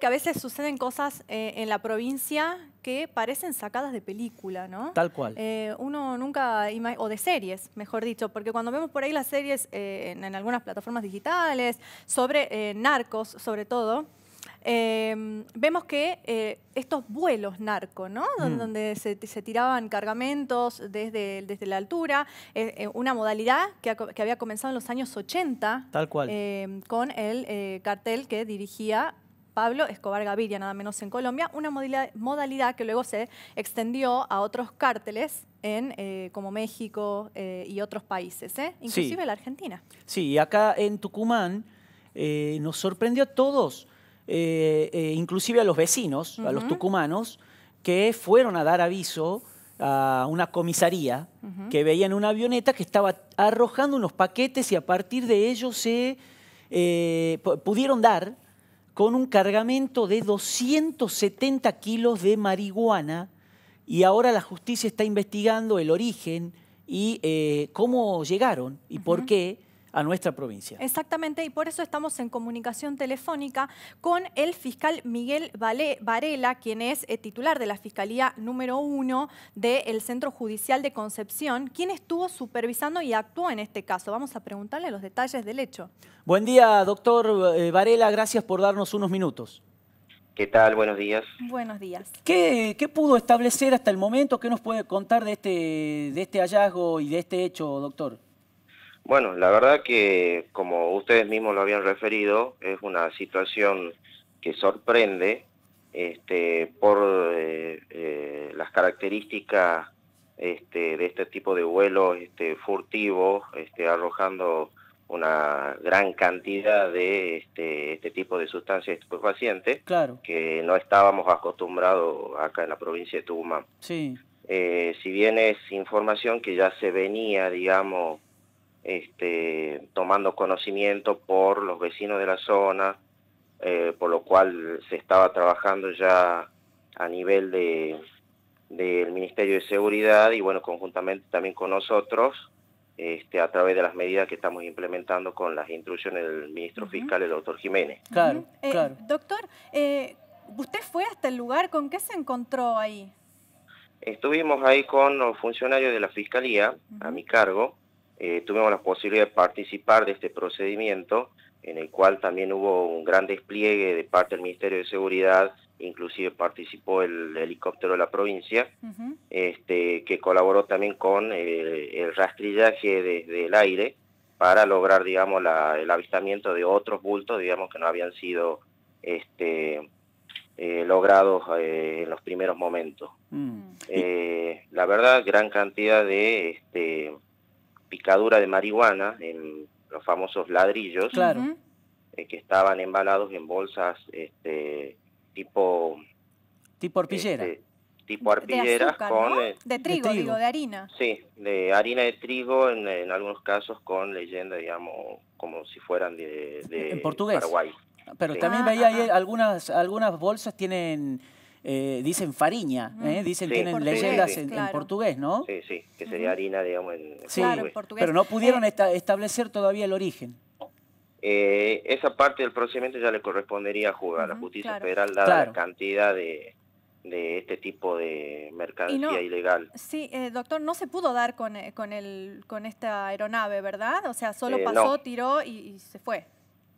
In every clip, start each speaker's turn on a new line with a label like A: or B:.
A: que a veces suceden cosas eh, en la provincia que parecen sacadas de película, ¿no? Tal cual. Eh, uno nunca, o de series, mejor dicho, porque cuando vemos por ahí las series eh, en, algunas plataformas digitales, sobre narcos sobre todo, em, vemos que estos vuelos narco, ¿no? Mm. Donde se, tiraban cargamentos desde, desde la altura, una modalidad que, que, había comenzado en los años 80. Tal cual. Em, con el cartel que dirigía Pablo Escobar Gaviria, nada menos en Colombia, una modalidad que luego se extendió a otros cárteles en, eh, como México eh, y otros países, ¿eh? inclusive la Argentina.
B: Sí, y acá en Tucumán nos sorprendió a todos, inclusive a los vecinos, a los tucumanos, que fueron a dar aviso a una comisaría que veían una avioneta que estaba arrojando unos paquetes y a partir de ellos se pudieron dar con un cargamento de 270 kilos de marihuana y ahora la justicia está investigando el origen y eh, cómo llegaron y por qué a nuestra provincia.
A: Exactamente, y por eso estamos en comunicación telefónica con el fiscal Miguel Varela, quien es eh, titular de la Fiscalía número uno del Centro Judicial de Concepción, quien estuvo supervisando y actuó en este caso. Vamos a preguntarle los detalles del hecho.
B: Buen día, doctor eh, Varela, gracias por darnos unos minutos.
C: ¿Qué tal? Buenos días.
A: Buenos días.
B: ¿Qué, ¿Qué, pudo establecer hasta el momento? ¿Qué nos puede contar de este, de este hallazgo y de este hecho, doctor?
C: Bueno, la verdad que, como ustedes mismos lo habían referido, es una situación que sorprende este, por eh, eh, las características este, de este tipo de vuelos este, furtivos, este, arrojando una gran cantidad de este, este tipo de sustancias estupefacientes claro. que no estábamos acostumbrados acá en la provincia de Tucumán. Sí. Eh, si bien es información que ya se venía, digamos, este, tomando conocimiento por los vecinos de la zona, eh, por lo cual se estaba trabajando ya a nivel de del Ministerio de Seguridad y bueno, conjuntamente también con nosotros, este, a través de las medidas que estamos implementando con las instrucciones del ministro fiscal, el doctor Jiménez.
A: Eh, claro, Doctor, eh, usted fue hasta el lugar, ¿con qué se encontró ahí?
C: Estuvimos ahí con los funcionarios de la fiscalía, a mi cargo, eh, tuvimos la posibilidad de participar de este procedimiento en el cual también hubo un gran despliegue de parte del Ministerio de Seguridad, inclusive participó el helicóptero de la provincia, este, que colaboró también con eh, el, rastrillaje desde el aire para lograr, digamos, el avistamiento de otros bultos, digamos, que no habían sido este, eh, logrados en los primeros momentos. Mm. la verdad, gran cantidad de... Este, picadura de marihuana en los famosos ladrillos eh, que estaban embalados en bolsas este, tipo... Tipo arpillera. Este, tipo arpilleras de con... Eh,
A: de trigo, digo, de harina.
C: Sí, de harina de trigo, en, algunos casos con leyenda, digamos, como si fueran de, de Paraguay. Pero también
B: ah, veía ahí algunas, algunas bolsas tienen eh, dicen fariña, ¿eh? dicen, tienen leyendas en, portugués, ¿no?
C: Sí, sí, que sería harina, digamos, en,
B: portugués. Pero no pudieron eh, establecer todavía el origen.
C: esa parte del procedimiento ya le correspondería a jugar a la justicia federal, dada la cantidad de, de este tipo de mercancía ilegal.
A: Sí, eh, doctor, no se pudo dar con, con, el, con esta aeronave, ¿verdad? O sea, solo pasó, tiró y, y, se fue.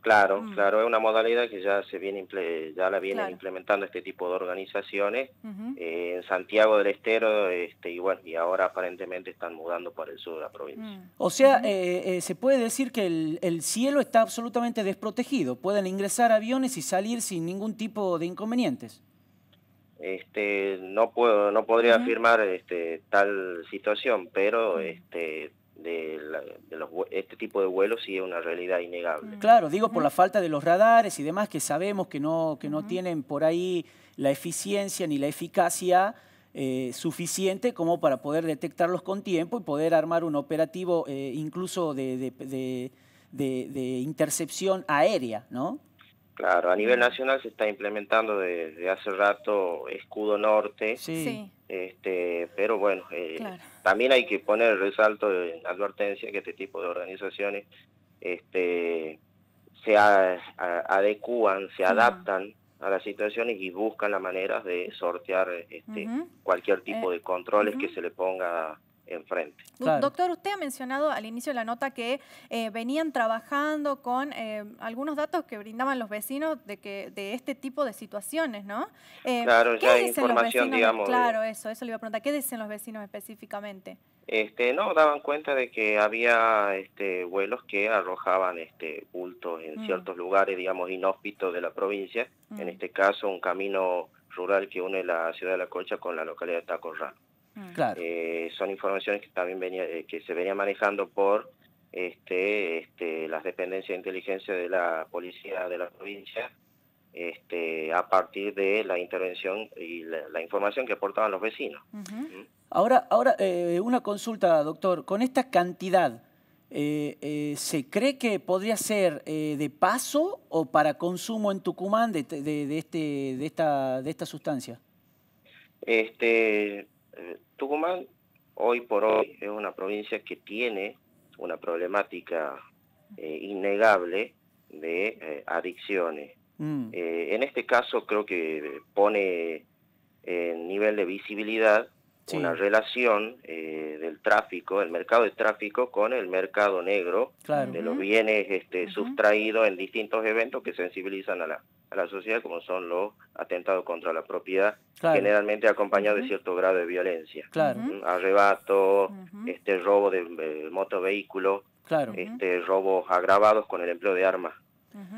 C: Claro, mm. claro, es una modalidad que ya se viene ya la vienen implementando este tipo de organizaciones eh, en Santiago del Estero, este, y y ahora aparentemente están mudando para el sur de la provincia. Mm.
B: O sea, eh, eh, se puede decir que el, cielo está absolutamente desprotegido, pueden ingresar aviones y salir sin ningún tipo de inconvenientes.
C: Este, no puedo, no podría afirmar este, tal situación, pero mm. este de, este tipo de vuelos sí es una realidad innegable. Mm.
B: Claro, digo por la falta de los radares y demás que sabemos que no, que no tienen por ahí la eficiencia ni la eficacia eh, suficiente como para poder detectarlos con tiempo y poder armar un operativo eh, incluso de, de, intercepción aérea, ¿no?
C: Claro, a nivel mm. nacional se está implementando desde hace rato Escudo Norte. sí este, pero bueno, eh, también hay que poner el resalto en advertencia que este tipo de organizaciones este, se adecuan adecúan, se adaptan a las situaciones y buscan las maneras de sortear este, cualquier tipo eh, de controles que se le ponga enfrente.
A: Doctor, usted ha mencionado al inicio de la nota que eh, venían trabajando con eh, algunos datos que brindaban los vecinos de que de este tipo de situaciones, ¿no? Eh, claro, ya dicen información, digamos. Claro, eso, eso le iba a preguntar. ¿Qué dicen los vecinos específicamente?
C: Este, no, daban cuenta de que había este, vuelos que arrojaban este, bultos en mm. ciertos lugares, digamos, inhóspitos de la provincia. En mm. este caso, un camino rural que une la ciudad de La Concha con la localidad de Tacorral. Mm. Claro. Eh, son informaciones que también venía, eh, que se venía manejando por este, este, las dependencias de inteligencia de la policía de la provincia este, a partir de la intervención y la, información que aportaban los vecinos. ¿Mm?
B: Ahora, ahora eh, una consulta, doctor. Con esta cantidad, ¿se cree que podría ser de paso o para consumo en Tucumán de, este, de, esta, de esta sustancia?
C: Este, Tucumán hoy por hoy es una provincia que tiene una problemática eh, innegable de eh, adicciones. Mm. Eh, en este caso creo que pone en nivel de visibilidad una relación del tráfico, el mercado de tráfico con el mercado negro de los bienes este, sustraídos en distintos eventos que sensibilizan a la, a la sociedad, como son los atentados contra la propiedad,
B: generalmente
C: acompañados de cierto grado de violencia. Claro. Arrebato, este robo de, de este, robos agravados con el empleo de armas.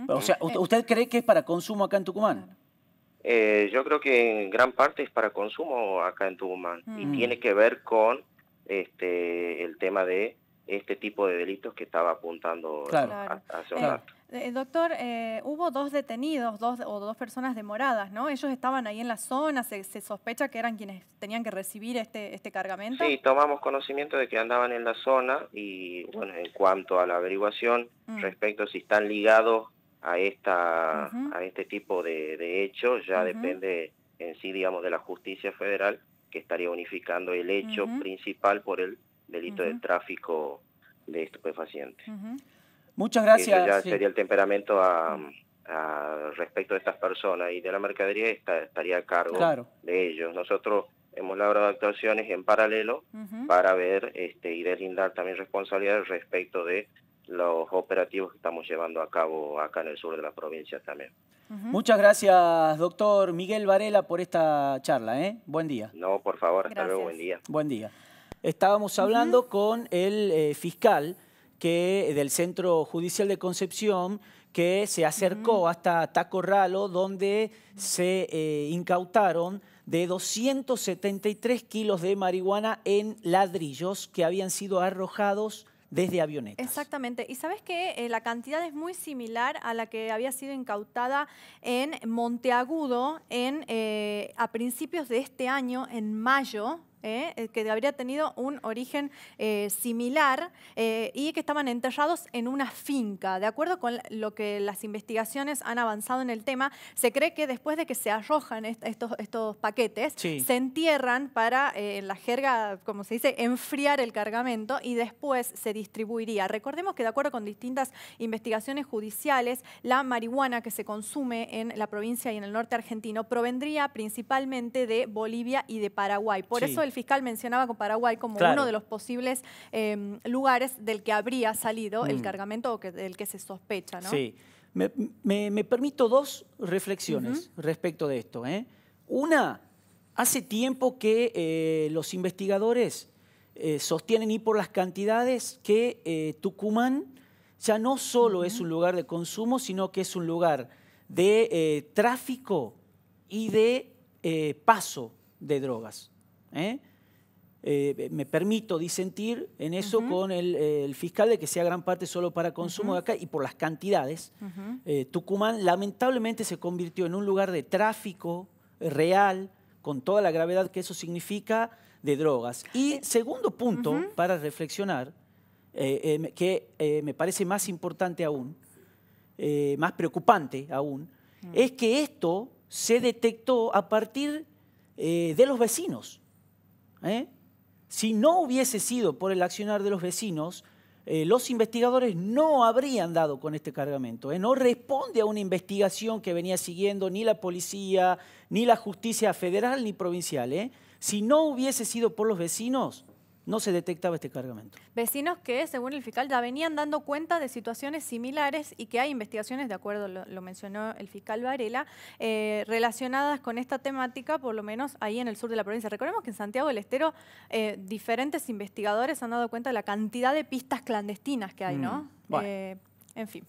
B: O sea, ¿usted cree que es para consumo acá en Tucumán?
C: Eh, yo creo que en gran parte es para consumo acá en Tucumán y tiene que ver con este, el tema de este tipo de delitos que estaba apuntando hace un rato.
A: Eh, doctor, eh, hubo dos detenidos dos, o dos personas demoradas, ¿no? Ellos estaban ahí en la zona, se, sospecha que eran quienes tenían que recibir este, este cargamento. Sí,
C: tomamos conocimiento de que andaban en la zona y, bueno, en cuanto a la averiguación mm. respecto si están ligados a, esta, a este tipo de, de hechos, ya depende en sí, digamos, de la justicia federal que estaría unificando el hecho principal por el delito de tráfico de estupefacientes.
B: Muchas gracias. ya sería el
C: temperamento respecto de estas personas y de la mercadería estaría a cargo de ellos. Nosotros hemos logrado actuaciones en paralelo para ver este, y deslindar también responsabilidades respecto de los operativos que estamos llevando a cabo acá en el sur de la provincia también.
B: Muchas gracias, doctor Miguel Varela, por esta charla. ¿eh? Buen día.
C: No, por favor, hasta luego, buen día.
B: Buen día. Estábamos hablando con el eh, fiscal que, eh, del Centro Judicial de Concepción que se acercó hasta Tacorralo, donde se eh, incautaron de 273 kilos de marihuana en ladrillos que habían sido arrojados desde avionetas.
A: Exactamente. Y sabes que eh, la cantidad es muy similar a la que había sido incautada en Monteagudo en, a principios de este año, en mayo ¿eh? Eh, que habría tenido un origen eh, similar y que estaban enterrados en una finca. De acuerdo con lo que las investigaciones han avanzado en el tema, se cree que después de que se arrojan estos, paquetes, se entierran para, en la jerga, como se dice, enfriar el cargamento y después se distribuiría. Recordemos que de acuerdo con distintas investigaciones judiciales, la marihuana que se consume en la provincia y en el norte argentino provendría principalmente de Bolivia y de Paraguay. Por eso el fiscal mencionaba con Paraguay como uno de los posibles em, lugares del que habría salido el mm. cargamento o del que se sospecha, Sí.
B: Me, permito dos reflexiones respecto de esto. ¿eh? Una, hace tiempo que eh, los investigadores eh, sostienen y por las cantidades que Tucumán ya no solo es un lugar de consumo, sino que es un lugar de tráfico y de paso de drogas. ¿eh? Eh, eh, me permito disentir en eso con el, fiscal de que sea gran parte solo para consumo de acá y por las cantidades. Tucumán lamentablemente se convirtió en un lugar de tráfico real, con toda la gravedad que eso significa, de drogas. Y segundo punto para reflexionar, que me parece más importante aún, más preocupante aún, mm. es que esto se detectó a partir de los vecinos. ¿eh? Si no hubiese sido por el accionar de los vecinos, eh, los investigadores no habrían dado con este cargamento. ¿eh? No responde a una investigación que venía siguiendo ni la policía, ni la justicia federal ni provincial. Si no hubiese sido por los vecinos, no se detectaba este cargamento.
A: Vecinos que, según el fiscal, ya venían dando cuenta de situaciones similares y que hay investigaciones, de acuerdo, lo, mencionó el fiscal Varela, eh, relacionadas con esta temática, por lo menos ahí en el sur de la provincia. Recordemos que en Santiago del Estero eh, diferentes investigadores han dado cuenta de la cantidad de pistas clandestinas que hay, ¿no? Mm, eh, en fin.